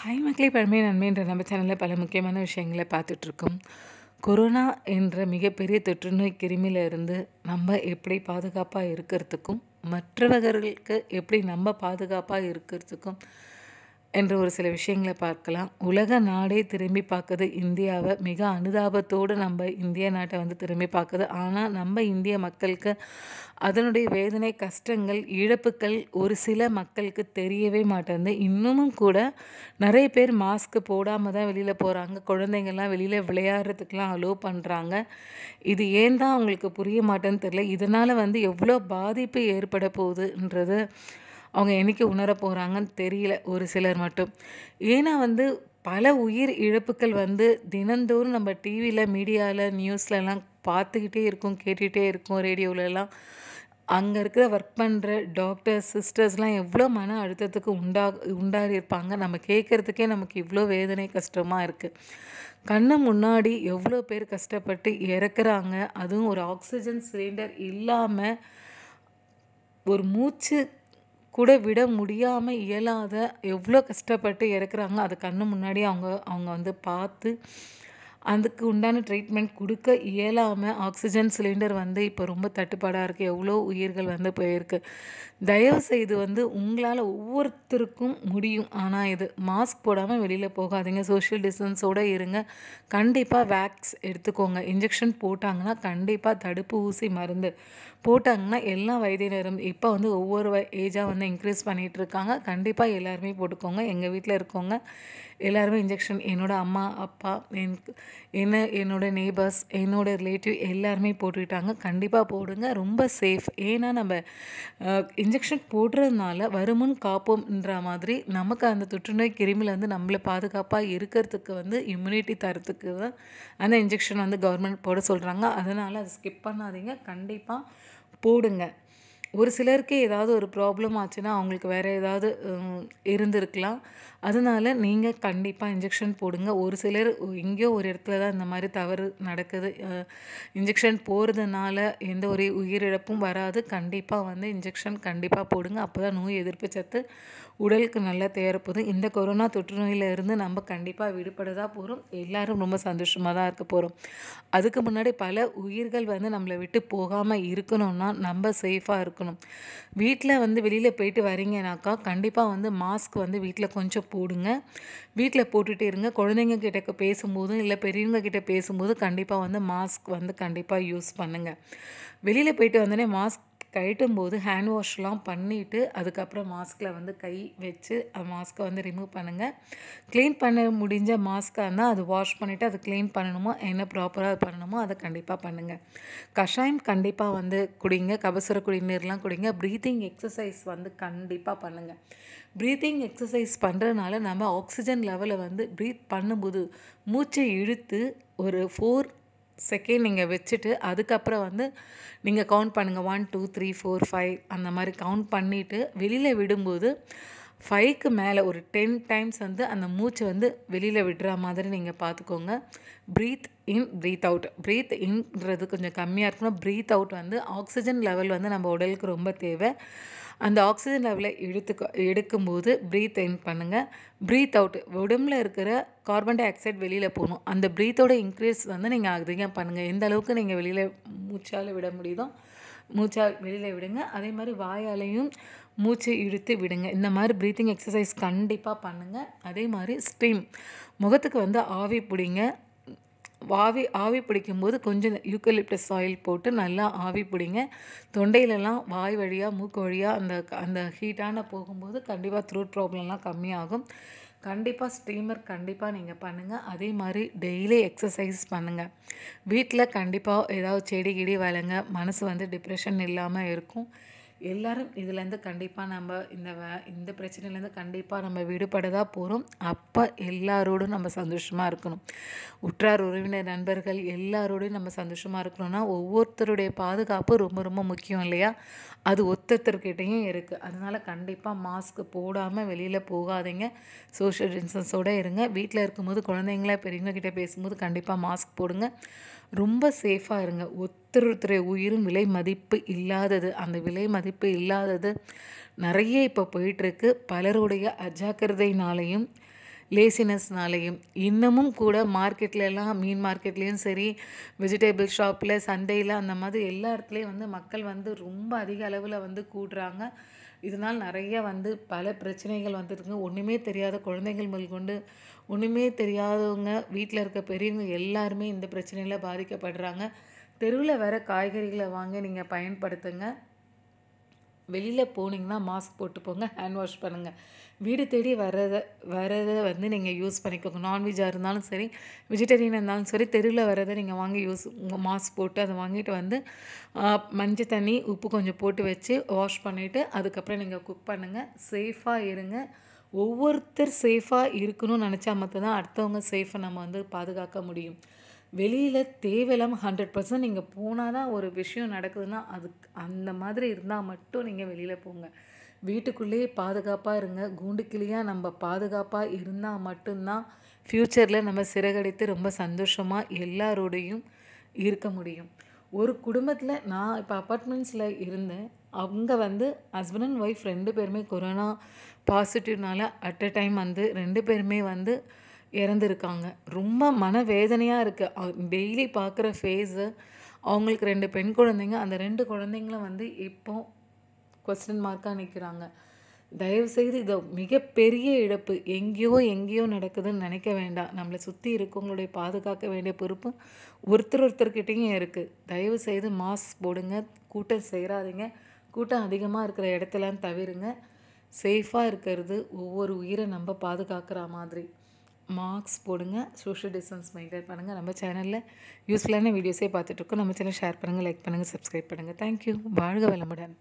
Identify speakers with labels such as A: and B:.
A: hi மக்களே பழமை நன்மைன்ற நம்ம சேனலில் பல முக்கியமான விஷயங்களை பார்த்துட்ருக்கோம் கொரோனா என்ற மிகப்பெரிய தொற்றுநோய் இருந்து நம்ம எப்படி பாதுகாப்பாக இருக்கிறதுக்கும் மற்றவர்களுக்கு எப்படி நம்ம பாதுகாப்பாக இருக்கிறதுக்கும் என்று ஒரு சில விஷயங்களை பார்க்கலாம் உலக நாடே திரும்பி பார்க்குது இந்தியாவை மிக அனுதாபத்தோடு நம்ம இந்திய நாட்டை வந்து திரும்பி பார்க்குது ஆனால் நம்ம இந்திய மக்களுக்கு அதனுடைய வேதனை கஷ்டங்கள் இழப்புகள் ஒரு சில மக்களுக்கு தெரியவே மாட்டேங்குது இன்னமும் கூட நிறைய பேர் மாஸ்க்கு போடாமல் தான் வெளியில் போகிறாங்க குழந்தைங்கள்லாம் வெளியில் விளையாடுறதுக்கெலாம் அலோவ் பண்ணுறாங்க இது ஏன் தான் அவங்களுக்கு புரிய மாட்டேன்னு தெரியல இதனால் வந்து எவ்வளோ பாதிப்பு ஏற்பட போகுதுன்றது அவங்க என்றைக்கு உணர போகிறாங்கன்னு தெரியல ஒரு சிலர் மட்டும் ஏன்னா வந்து பல உயிர் இழப்புகள் வந்து தினந்தோறும் நம்ம டிவியில் மீடியாவில் நியூஸ்லலாம் பார்த்துக்கிட்டே இருக்கும் கேட்டுகிட்டே இருக்கும் ரேடியோவிலலாம் அங்கே இருக்கிற ஒர்க் பண்ணுற டாக்டர்ஸ் சிஸ்டர்ஸ்லாம் எவ்வளோ மன அழுத்தத்துக்கு உண்டா உண்டாகி இருப்பாங்க நம்ம கேட்குறதுக்கே நமக்கு இவ்வளோ வேதனை கஷ்டமாக இருக்குது கண்ணு முன்னாடி எவ்வளோ பேர் கஷ்டப்பட்டு இறக்குறாங்க அதுவும் ஒரு ஆக்சிஜன் சிலிண்டர் இல்லாமல் ஒரு மூச்சு கூட விட முடியாமல் இயலாத எவ்வளோ கஷ்டப்பட்டு இறக்குறாங்க அது கண்ணு முன்னாடி அவங்க அவங்க வந்து பார்த்து அதுக்கு உண்டான ட்ரீட்மெண்ட் கொடுக்க இயலாமல் ஆக்சிஜன் சிலிண்டர் வந்து இப்போ ரொம்ப தட்டுப்பாடாக இருக்குது எவ்வளோ உயிர்கள் வந்து போயிருக்கு தயவு செய்து வந்து உங்களால் ஒவ்வொருத்தருக்கும் முடியும் ஆனால் இது மாஸ்க் போடாமல் வெளியில் போகாதீங்க சோஷியல் டிஸ்டன்ஸோடு இருங்க கண்டிப்பாக வேக்ஸ் எடுத்துக்கோங்க இன்ஜெக்ஷன் போட்டாங்கன்னா கண்டிப்பாக தடுப்பு ஊசி மருந்து போட்டாங்கன்னா எல்லா வயதினரும் இப்போ வந்து ஒவ்வொரு ஏஜாக வந்து இன்க்ரீஸ் பண்ணிகிட்டு இருக்காங்க கண்டிப்பாக எல்லாருமே போட்டுக்கோங்க எங்கள் வீட்டில் இருக்கவங்க எல்லாருமே இன்ஜெக்ஷன் என்னோடய அம்மா அப்பா என் என்ன என்னோடய நெய்பர்ஸ் என்னோடய ரிலேட்டிவ் எல்லாருமே போட்டுக்கிட்டாங்க கண்டிப்பாக போடுங்க ரொம்ப சேஃப் ஏன்னா நம்ம இன்ஜெக்ஷன் போடுறதுனால வருமுன் காப்போம்ன்ற மாதிரி நமக்கு அந்த தொற்றுநோய் வந்து நம்மளை பாதுகாப்பாக இருக்கிறதுக்கு வந்து இம்யூனிட்டி தரத்துக்கு தான் அந்த இன்ஜெக்ஷன் வந்து கவர்மெண்ட் போட சொல்கிறாங்க அதனால் அதை ஸ்கிப் பண்ணாதீங்க கண்டிப்பாக போடுங்க ஒரு சிலருக்கு ஏதாவது ஒரு ப்ராப்ளம் ஆச்சுன்னா அவங்களுக்கு வேறு ஏதாவது இருந்திருக்கலாம் அதனால் நீங்கள் கண்டிப்பாக இன்ஜெக்ஷன் போடுங்க ஒரு சிலர் எங்கேயோ ஒரு இடத்துல தான் இந்த மாதிரி தவறு நடக்குது இன்ஜெக்ஷன் போகிறதுனால எந்த ஒரு உயிரிழப்பும் வராது கண்டிப்பாக வந்து இன்ஜெக்ஷன் கண்டிப்பாக போடுங்க அப்போ தான் நோய் எதிர்ப்பு சத்து உடலுக்கு நல்லா தேவைப்போகுது இந்த கொரோனா தொற்று நோயிலிருந்து நம்ம கண்டிப்பாக விடுபட தான் போகிறோம் எல்லோரும் ரொம்ப சந்தோஷமாக தான் இருக்க போகிறோம் அதுக்கு முன்னாடி பல உயிர்கள் வந்து நம்மளை விட்டு போகாமல் இருக்கணும்னா நம்ம சேஃபாக இருக்கும் இருக்கணும் வீட்டில் வந்து வெளியில் போயிட்டு வரீங்கனாக்கா கண்டிப்பாக வந்து மாஸ்க் வந்து வீட்டில் கொஞ்சம் போடுங்க வீட்டில் போட்டுகிட்டே இருங்க குழந்தைங்க கிட்ட பேசும்போதும் இல்லை பெரியவங்க கிட்ட பேசும்போது கண்டிப்பாக வந்து மாஸ்க் வந்து கண்டிப்பாக யூஸ் பண்ணுங்கள் வெளியில் போயிட்டு வந்தோடனே மாஸ்க் கழட்டும்போது ஹேண்ட் வாஷ்லாம் பண்ணிவிட்டு அதுக்கப்புறம் மாஸ்கில் வந்து கை வச்சு மாஸ்க்கை வந்து ரிமூவ் பண்ணுங்கள் க்ளீன் பண்ண முடிஞ்ச மாஸ்க்காக இருந்தால் அது வாஷ் பண்ணிவிட்டு அது க்ளீன் பண்ணணுமோ என்ன ப்ராப்பராக அது பண்ணணுமோ அதை கண்டிப்பாக பண்ணுங்கள் கஷாயம் கண்டிப்பாக வந்து குடிங்க கபசுர குடிநீர்லாம் குடிங்க ப்ரீத்திங் எக்ஸசைஸ் வந்து கண்டிப்பாக பண்ணுங்கள் ப்ரீத்திங் எக்ஸசைஸ் பண்ணுறதுனால நம்ம ஆக்சிஜன் லெவலை வந்து ப்ரீத் பண்ணும்போது மூச்சை இழுத்து ஒரு ஃபோர் செகண்ட் நீங்கள் வச்சுட்டு அதுக்கப்புறம் வந்து நீங்கள் கவுண்ட் பண்ணுங்கள் one two three four five அந்த மாதிரி கவுண்ட் பண்ணிவிட்டு வெளியில் விடும்போது ஃபைவ்க்கு மேலே ஒரு டென் டைம்ஸ் வந்து அந்த மூச்சை வந்து வெளியில் விடுற மாதிரி நீங்கள் பார்த்துக்கோங்க breath in breath out breath இன்ன்றது கொஞ்சம் கம்மியாக இருக்கணும் ப்ரீத் அவுட் வந்து ஆக்சிஜன் லெவல் வந்து நம்ம உடலுக்கு ரொம்ப தேவை அந்த ஆக்சிஜன் லெவலை எடுத்துக்க எடுக்கும்போது ப்ரீத் இன் பண்ணுங்கள் ப்ரீத் அவுட் உடம்புல இருக்கிற கார்பன் டை ஆக்சைடு வெளியில் போகணும் அந்த ப்ரீத்தோட இன்க்ரீஸ் வந்து நீங்கள் அதிகம் பண்ணுங்கள் எந்த அளவுக்கு நீங்கள் வெளியில் மூச்சால் விட முடியுதோ மூச்சால் வெளியில் விடுங்க அதே மாதிரி வாயாலையும் மூச்சை இழுத்து விடுங்க இந்த மாதிரி ப்ரீத்திங் எக்ஸசைஸ் கண்டிப்பாக பண்ணுங்கள் அதே மாதிரி ஸ்டீம் முகத்துக்கு வந்து ஆவி பிடிங்க ஆவி ஆவி பிடிக்கும்போது கொஞ்சம் யூக்கலிப்டஸ் ஆயில் போட்டு நல்லா ஆவி பிடிங்க தொண்டையிலலாம் வாய் வழியாக மூக்கு வழியாக அந்த அந்த ஹீட்டான போகும்போது கண்டிப்பாக த்ரூட் ப்ராப்ளம்லாம் கம்மியாகும் கண்டிப்பாக ஸ்டீமர் கண்டிப்பாக நீங்கள் பண்ணுங்கள் அதே மாதிரி டெய்லி எக்ஸசைஸ் பண்ணுங்கள் வீட்டில் கண்டிப்பாக ஏதாவது செடி கிடி வளங்க மனசு வந்து டிப்ரெஷன் இல்லாமல் இருக்கும் எல்லோரும் இதுலேருந்து கண்டிப்பாக நம்ம இந்த வ இந்த பிரச்சனையிலேருந்து கண்டிப்பாக நம்ம விடுபடதாக போகிறோம் அப்போ எல்லாரோடும் நம்ம சந்தோஷமாக இருக்கணும் உற்றார் உறவினர் நண்பர்கள் எல்லாரோடையும் நம்ம சந்தோஷமாக இருக்கணும்னா ஒவ்வொருத்தருடைய பாதுகாப்பு ரொம்ப ரொம்ப முக்கியம் இல்லையா அது ஒத்தத்தர்கிட்டையும் இருக்குது அதனால் கண்டிப்பாக மாஸ்க் போடாமல் வெளியில் போகாதீங்க சோஷியல் டிஸ்டன்ஸோடு இருங்க வீட்டில் இருக்கும்போது குழந்தைங்கள பெரியவங்கக்கிட்ட பேசும்போது கண்டிப்பாக மாஸ்க் போடுங்க ரொம்ப சேஃபாக இருங்க ஒத் திரு உயிரும் விலை மதிப்பு இல்லாதது அந்த விலை மதிப்பு இல்லாதது நிறைய இப்போ போயிட்டுருக்கு பலருடைய அஜாக்கிரதையினாலையும் லேசினஸ்னாலையும் இன்னமும் கூட மார்க்கெட்லலாம் மீன் மார்க்கெட்லேயும் சரி வெஜிடபிள் ஷாப்பில் சந்தையில் அந்த மாதிரி எல்லா இடத்துலையும் வந்து மக்கள் வந்து ரொம்ப அதிக அளவில் வந்து கூடுறாங்க இதனால் நிறைய வந்து பல பிரச்சனைகள் வந்துருக்குங்க ஒன்றுமே தெரியாத குழந்தைகள் முதல் கொண்டு ஒன்றுமே தெரியாதவங்க வீட்டில் இருக்க பெரியவங்க எல்லாருமே இந்த பிரச்சனையில் பாதிக்கப்படுறாங்க தெருவில் வர காய்கறிகளை வாங்க நீங்கள் பயன்படுத்துங்க வெளியில் போனீங்கன்னா மாஸ்க் போட்டு போங்க ஹேண்ட் வாஷ் பண்ணுங்கள் வீடு தேடி வர்றதை வரதை வந்து நீங்கள் யூஸ் பண்ணிக்கோங்க நான்வெஜ்ஜாக இருந்தாலும் சரி வெஜிடேரியன் இருந்தாலும் சரி தெருவில் வர்றதை நீங்கள் வாங்கி யூஸ் மாஸ்க் போட்டு அதை வாங்கிட்டு வந்து மஞ்சள் தண்ணி உப்பு கொஞ்சம் போட்டு வச்சு வாஷ் பண்ணிவிட்டு அதுக்கப்புறம் நீங்கள் குக் பண்ணுங்கள் சேஃபாக இருங்க ஒவ்வொருத்தர் சேஃபாக இருக்கணும்னு நினச்சா மட்டும்தான் அடுத்தவங்க சேஃபை நம்ம வந்து பாதுகாக்க முடியும் வெளியில் தேவையில்லாமல் ஹண்ட்ரட் பர்சன்ட் நீங்கள் போனால் தான் ஒரு விஷயம் நடக்குதுன்னா அதுக்கு அந்த மாதிரி இருந்தால் மட்டும் நீங்கள் வெளியில் போங்க வீட்டுக்குள்ளேயே பாதுகாப்பாக இருங்க கூண்டு கிளியாக நம்ம பாதுகாப்பாக இருந்தால் மட்டும்தான் ஃப்யூச்சரில் நம்ம சிறகடித்து ரொம்ப சந்தோஷமாக எல்லாரோடையும் இருக்க முடியும் ஒரு குடும்பத்தில் நான் இப்போ அப்பார்ட்மெண்ட்ஸில் இருந்தேன் அவங்க வந்து ஹஸ்பண்ட் அண்ட் ஒய்ஃப் ரெண்டு பேருமே கொரோனா பாசிட்டிவ்னால அட் அ டைம் வந்து ரெண்டு பேருமே வந்து இறந்துருக்காங்க ரொம்ப மனவேதனையாக இருக்குது டெய்லி பார்க்குற ஃபேஸு அவங்களுக்கு ரெண்டு பெண் குழந்தைங்க அந்த ரெண்டு குழந்தைங்களும் வந்து இப்போ கொஸ்டின் மார்க்காக நிற்கிறாங்க தயவுசெய்து இதை மிகப்பெரிய இழப்பு எங்கேயோ எங்கேயோ நடக்குதுன்னு நினைக்க வேண்டாம் நம்மளை சுற்றி இருக்கவங்களுடைய பாதுகாக்க வேண்டிய பொறுப்பு ஒருத்தர் ஒருத்தர்கிட்டையும் இருக்குது தயவுசெய்து மாஸ்க் போடுங்க கூட்டம் சேராதீங்க கூட்டம் அதிகமாக இருக்கிற இடத்தெல்லாம் தவிருங்க சேஃபாக இருக்கிறது ஒவ்வொரு உயிரை நம்ம பாதுகாக்கிற மாதிரி மார்க்ஸ் போடுங்க சோஷியல் டிஸ்டன்ஸ் மெயின்டைன் பண்ணுங்கள் நம்ம சேனலில் யூஸ்ஃபுல்லான வீடியோஸே பார்த்துட்ருக்கோம் நம்ம சேனல் ஷேர் பண்ணுங்கள் லைக் பண்ணுங்கள் சப்ஸ்கிரைப் பண்ணுங்கள் தேங்க்யூ வாழ்க வளமுடன்